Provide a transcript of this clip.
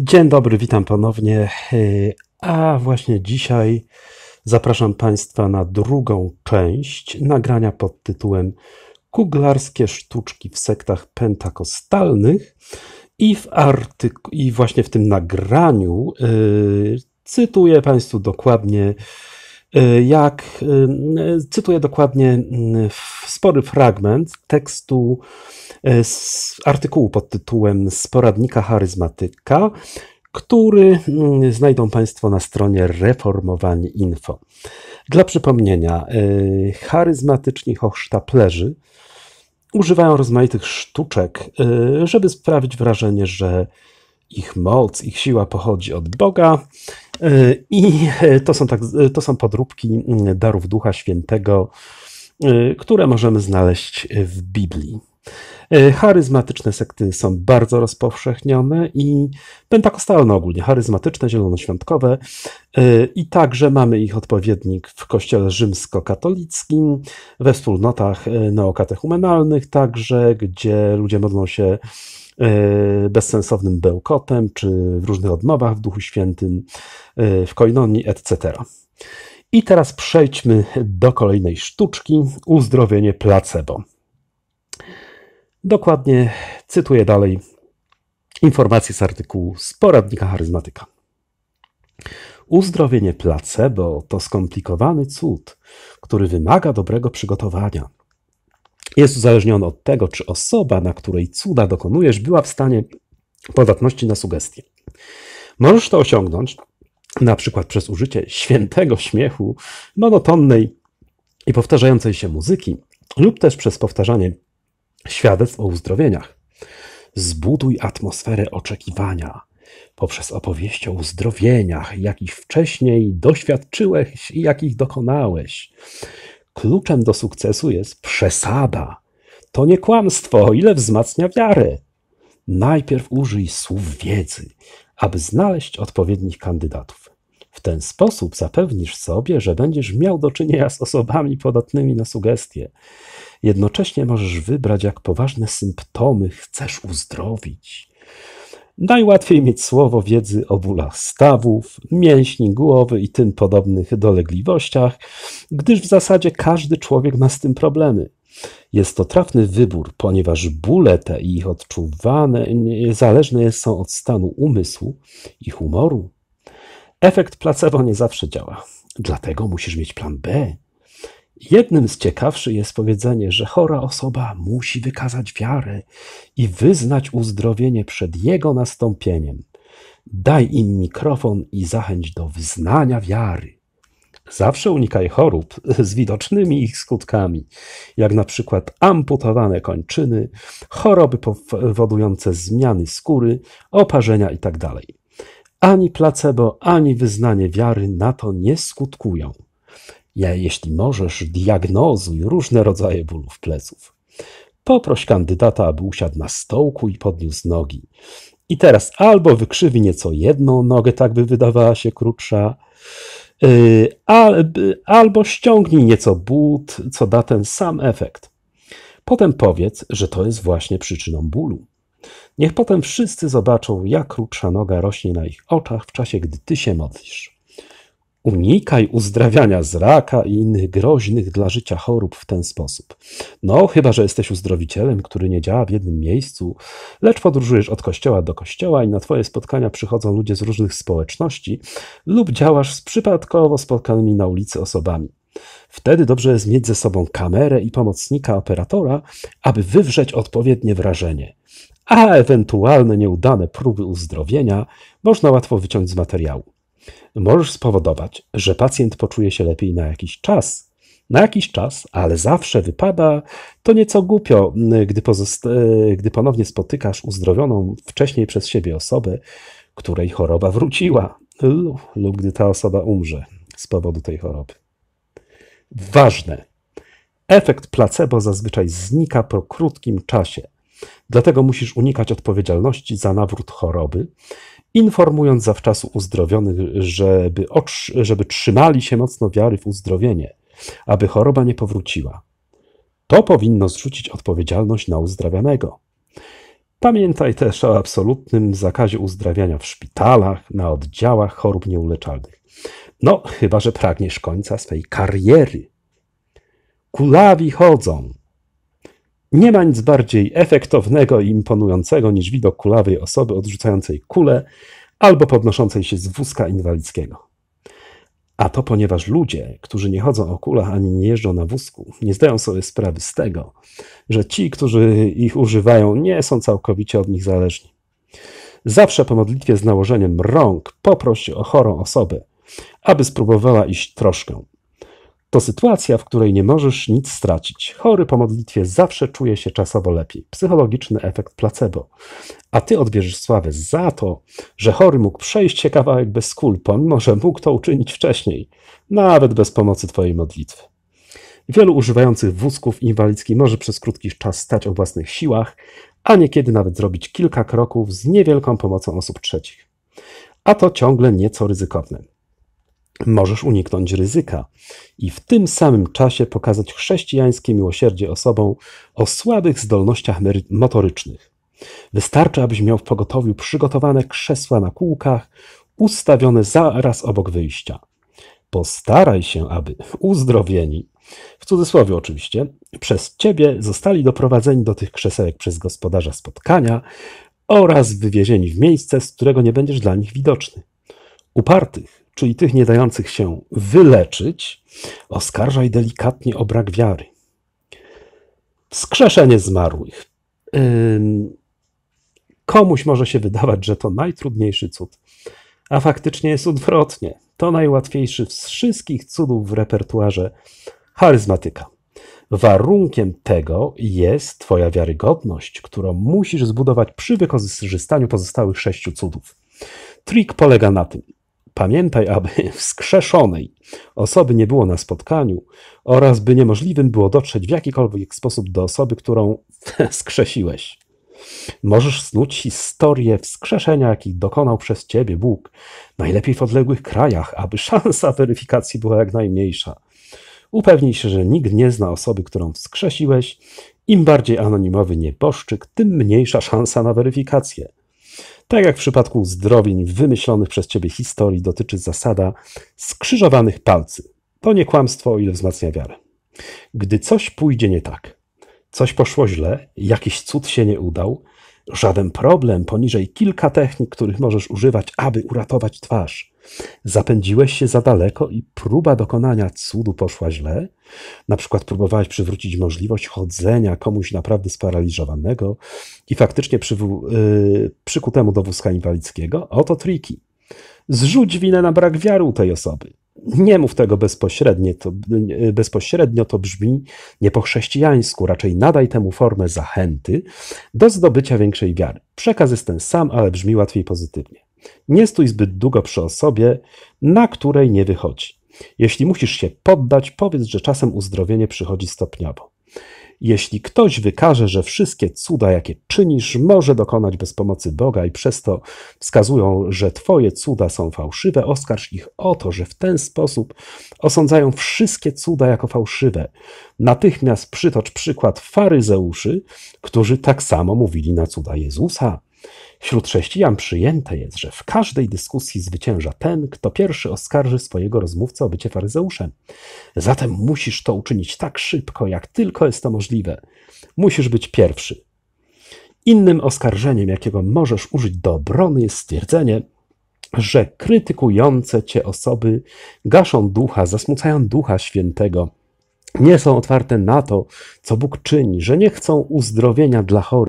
Dzień dobry, witam ponownie. Y, a właśnie dzisiaj zapraszam Państwa na drugą część nagrania pod tytułem Kuglarskie sztuczki w sektach pentakostalnych. I, w artyku- i właśnie w tym nagraniu yy, cytuję Państwu dokładnie, y, jak y, cytuję dokładnie spory fragment tekstu E, z artykułu pod tytułem Z poradnika charyzmatyka, który mm, znajdą Państwo na stronie Info. Dla przypomnienia, e, charyzmatyczni hochsztaplerzy używają rozmaitych sztuczek, e, żeby sprawić wrażenie, że ich moc, ich siła pochodzi od Boga. I to są, tak, to są podróbki mm, darów Ducha Świętego, które możemy znaleźć w Biblii. E, charyzmatyczne sekty są bardzo rozpowszechnione i pentakostalne ogólnie, charyzmatyczne, zielonoświątkowe e, i także mamy ich odpowiednik w kościele rzymskokatolickim, we wspólnotach e, neokatechumenalnych także, gdzie ludzie modlą się bezsensownym bełkotem, czy w różnych odmowach w Duchu Świętym, w koinonii, etc. I teraz przejdźmy do kolejnej sztuczki, uzdrowienie placebo. Dokładnie cytuję dalej informacje z artykułu z poradnika charyzmatyka. Uzdrowienie placebo to skomplikowany cud, który wymaga dobrego przygotowania. Jest uzależniony od tego, czy osoba, na której cuda dokonujesz, była w stanie podatności na sugestie. Możesz to osiągnąć na przykład przez użycie świętego śmiechu, monotonnej i powtarzającej się muzyki, lub też przez powtarzanie świadectw o uzdrowieniach. Zbuduj atmosferę oczekiwania poprzez opowieści o uzdrowieniach, jakich wcześniej doświadczyłeś i jakich dokonałeś. Kluczem do sukcesu jest przesada. To nie kłamstwo, ile wzmacnia wiarę. Najpierw użyj słów wiedzy, aby znaleźć odpowiednich kandydatów. W ten sposób zapewnisz sobie, że będziesz miał do czynienia z osobami podatnymi na sugestie. Jednocześnie możesz wybrać, jak poważne symptomy chcesz uzdrowić. Najłatwiej mieć słowo wiedzy o bólach stawów, mięśni, głowy i tym podobnych dolegliwościach, gdyż w zasadzie każdy człowiek ma z tym problemy. Jest to trafny wybór, ponieważ bóle te i ich odczuwane zależne są od stanu umysłu i humoru. Efekt placebo nie zawsze działa, dlatego musisz mieć plan B Jednym z ciekawszych jest powiedzenie, że chora osoba musi wykazać wiarę i wyznać uzdrowienie przed jego nastąpieniem. Daj im mikrofon i zachęć do wyznania wiary. Zawsze unikaj chorób z widocznymi ich skutkami, jak na przykład amputowane kończyny, choroby powodujące zmiany skóry, oparzenia itd. Tak ani placebo, ani wyznanie wiary na to nie skutkują jeśli możesz, diagnozuj różne rodzaje bólów pleców. Poproś kandydata, aby usiadł na stołku i podniósł nogi. I teraz albo wykrzywi nieco jedną nogę, tak by wydawała się krótsza, y, albo ściągnij nieco but, co da ten sam efekt. Potem powiedz, że to jest właśnie przyczyną bólu. Niech potem wszyscy zobaczą, jak krótsza noga rośnie na ich oczach w czasie, gdy ty się modlisz. Unikaj uzdrawiania z raka i innych groźnych dla życia chorób w ten sposób. No, chyba że jesteś uzdrowicielem, który nie działa w jednym miejscu, lecz podróżujesz od kościoła do kościoła i na Twoje spotkania przychodzą ludzie z różnych społeczności, lub działasz z przypadkowo spotkanymi na ulicy osobami. Wtedy dobrze jest mieć ze sobą kamerę i pomocnika operatora, aby wywrzeć odpowiednie wrażenie. A ewentualne nieudane próby uzdrowienia można łatwo wyciąć z materiału. Możesz spowodować, że pacjent poczuje się lepiej na jakiś czas, na jakiś czas, ale zawsze wypada to nieco głupio, gdy, gdy ponownie spotykasz uzdrowioną wcześniej przez siebie osobę, której choroba wróciła, lub gdy ta osoba umrze z powodu tej choroby. Ważne. Efekt placebo zazwyczaj znika po krótkim czasie. Dlatego musisz unikać odpowiedzialności za nawrót choroby informując zawczasu uzdrowionych, żeby, żeby trzymali się mocno wiary w uzdrowienie, aby choroba nie powróciła. To powinno zrzucić odpowiedzialność na uzdrawianego. Pamiętaj też o absolutnym zakazie uzdrawiania w szpitalach, na oddziałach chorób nieuleczalnych. No, chyba że pragniesz końca swej kariery. Kulawi chodzą, nie ma nic bardziej efektownego i imponującego niż widok kulawej osoby odrzucającej kulę albo podnoszącej się z wózka inwalidzkiego. A to ponieważ ludzie, którzy nie chodzą o kulach ani nie jeżdżą na wózku, nie zdają sobie sprawy z tego, że ci, którzy ich używają, nie są całkowicie od nich zależni. Zawsze po modlitwie z nałożeniem rąk poproś o chorą osobę, aby spróbowała iść troszkę. To sytuacja, w której nie możesz nic stracić. Chory po modlitwie zawsze czuje się czasowo lepiej. Psychologiczny efekt placebo. A ty odbierzesz sławę za to, że chory mógł przejść się kawałek bez kul, pomimo że mógł to uczynić wcześniej, nawet bez pomocy twojej modlitwy. Wielu używających wózków inwalidzkich może przez krótki czas stać o własnych siłach, a niekiedy nawet zrobić kilka kroków z niewielką pomocą osób trzecich. A to ciągle nieco ryzykowne możesz uniknąć ryzyka i w tym samym czasie pokazać chrześcijańskie miłosierdzie osobom o słabych zdolnościach motorycznych. Wystarczy, abyś miał w pogotowiu przygotowane krzesła na kółkach, ustawione zaraz obok wyjścia. Postaraj się, aby uzdrowieni, w cudzysłowie oczywiście, przez ciebie zostali doprowadzeni do tych krzesełek przez gospodarza spotkania oraz wywiezieni w miejsce, z którego nie będziesz dla nich widoczny. Upartych czyli tych nie dających się wyleczyć, oskarżaj delikatnie o brak wiary. Wskrzeszenie zmarłych. Komuś może się wydawać, że to najtrudniejszy cud, a faktycznie jest odwrotnie. To najłatwiejszy z wszystkich cudów w repertuarze charyzmatyka. Warunkiem tego jest Twoja wiarygodność, którą musisz zbudować przy wykorzystaniu pozostałych sześciu cudów. Trik polega na tym, Pamiętaj, aby wskrzeszonej osoby nie było na spotkaniu oraz by niemożliwym było dotrzeć w jakikolwiek sposób do osoby, którą wskrzesiłeś. Możesz snuć historię wskrzeszenia, jakich dokonał przez ciebie Bóg, najlepiej w odległych krajach, aby szansa weryfikacji była jak najmniejsza. Upewnij się, że nikt nie zna osoby, którą wskrzesiłeś. Im bardziej anonimowy nieboszczyk, tym mniejsza szansa na weryfikację. Tak jak w przypadku uzdrowień wymyślonych przez ciebie historii dotyczy zasada skrzyżowanych palcy. To nie kłamstwo, o ile wzmacnia wiarę. Gdy coś pójdzie nie tak, coś poszło źle, jakiś cud się nie udał, żaden problem poniżej kilka technik, których możesz używać, aby uratować twarz, Zapędziłeś się za daleko i próba dokonania cudu poszła źle. Na przykład próbowałeś przywrócić możliwość chodzenia komuś naprawdę sparaliżowanego i faktycznie przywu, yy, przykutemu do wózka inwalidzkiego. Oto triki. Zrzuć winę na brak wiary u tej osoby. Nie mów tego bezpośrednio, to, y, bezpośrednio to brzmi nie po chrześcijańsku, raczej nadaj temu formę zachęty do zdobycia większej wiary. Przekaz jest ten sam, ale brzmi łatwiej pozytywnie. Nie stój zbyt długo przy osobie, na której nie wychodzi. Jeśli musisz się poddać, powiedz, że czasem uzdrowienie przychodzi stopniowo. Jeśli ktoś wykaże, że wszystkie cuda, jakie czynisz, może dokonać bez pomocy Boga i przez to wskazują, że Twoje cuda są fałszywe, oskarż ich o to, że w ten sposób osądzają wszystkie cuda jako fałszywe. Natychmiast przytocz przykład faryzeuszy, którzy tak samo mówili na cuda Jezusa. Wśród chrześcijan przyjęte jest, że w każdej dyskusji zwycięża ten, kto pierwszy oskarży swojego rozmówcę o bycie faryzeuszem. Zatem musisz to uczynić tak szybko, jak tylko jest to możliwe. Musisz być pierwszy. Innym oskarżeniem, jakiego możesz użyć do obrony, jest stwierdzenie, że krytykujące cię osoby gaszą ducha, zasmucają ducha świętego, nie są otwarte na to, co Bóg czyni, że nie chcą uzdrowienia dla chorych.